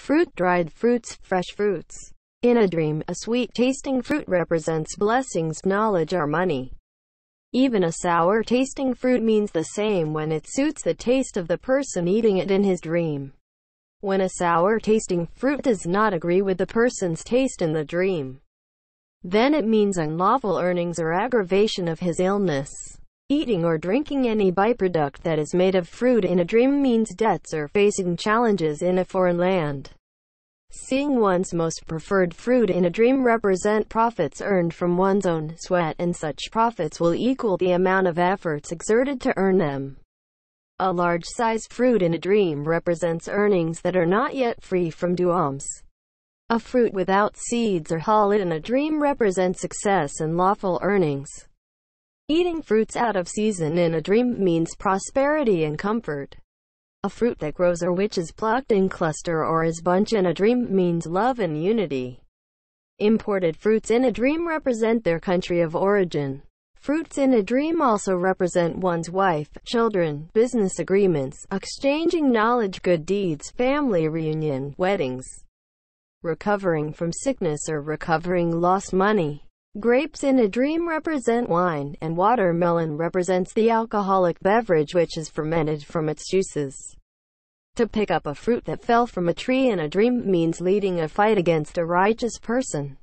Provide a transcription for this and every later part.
fruit dried fruits, fresh fruits. In a dream, a sweet-tasting fruit represents blessings, knowledge or money. Even a sour-tasting fruit means the same when it suits the taste of the person eating it in his dream. When a sour-tasting fruit does not agree with the person's taste in the dream, then it means unlawful earnings or aggravation of his illness. Eating or drinking any byproduct that is made of fruit in a dream means debts or facing challenges in a foreign land. Seeing one's most preferred fruit in a dream represent profits earned from one's own sweat and such profits will equal the amount of efforts exerted to earn them. A large-size fruit in a dream represents earnings that are not yet free from duams. A fruit without seeds or hull in a dream represents success and lawful earnings. Eating fruits out of season in a dream means prosperity and comfort. A fruit that grows or which is plucked in cluster or as bunch in a dream means love and unity. Imported fruits in a dream represent their country of origin. Fruits in a dream also represent one's wife, children, business agreements, exchanging knowledge, good deeds, family reunion, weddings, recovering from sickness or recovering lost money. Grapes in a dream represent wine, and watermelon represents the alcoholic beverage which is fermented from its juices. To pick up a fruit that fell from a tree in a dream means leading a fight against a righteous person.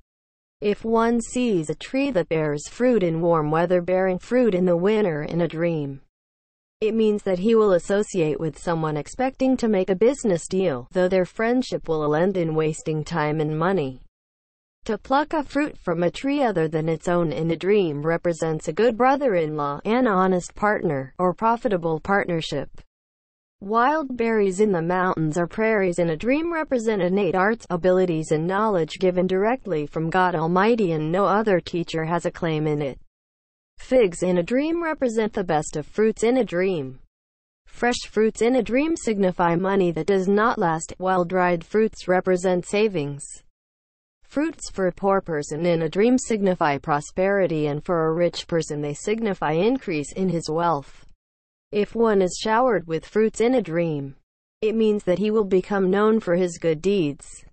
If one sees a tree that bears fruit in warm weather bearing fruit in the winter in a dream, it means that he will associate with someone expecting to make a business deal, though their friendship will end in wasting time and money. To pluck a fruit from a tree other than its own in a dream represents a good brother-in-law, an honest partner, or profitable partnership. Wild berries in the mountains or prairies in a dream represent innate arts, abilities and knowledge given directly from God Almighty and no other teacher has a claim in it. Figs in a dream represent the best of fruits in a dream. Fresh fruits in a dream signify money that does not last, while dried fruits represent savings. Fruits for a poor person in a dream signify prosperity and for a rich person they signify increase in his wealth. If one is showered with fruits in a dream, it means that he will become known for his good deeds.